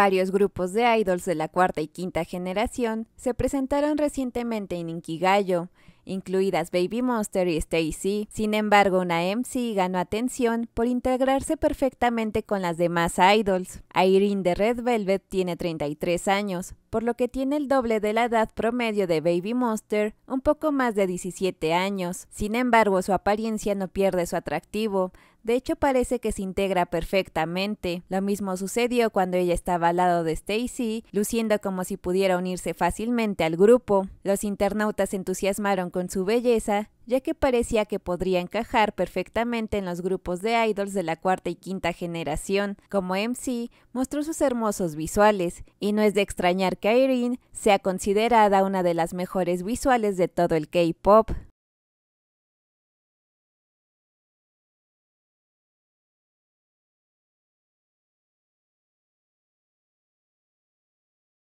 Varios grupos de idols de la cuarta y quinta generación se presentaron recientemente en Inkigayo, incluidas Baby Monster y Stacy. Sin embargo, una MC ganó atención por integrarse perfectamente con las demás idols. Irene de Red Velvet tiene 33 años, por lo que tiene el doble de la edad promedio de Baby Monster, un poco más de 17 años. Sin embargo, su apariencia no pierde su atractivo, de hecho, parece que se integra perfectamente. Lo mismo sucedió cuando ella estaba al lado de Stacy, luciendo como si pudiera unirse fácilmente al grupo. Los internautas se entusiasmaron con su belleza, ya que parecía que podría encajar perfectamente en los grupos de idols de la cuarta y quinta generación. Como MC, mostró sus hermosos visuales, y no es de extrañar que Irene sea considerada una de las mejores visuales de todo el K-pop.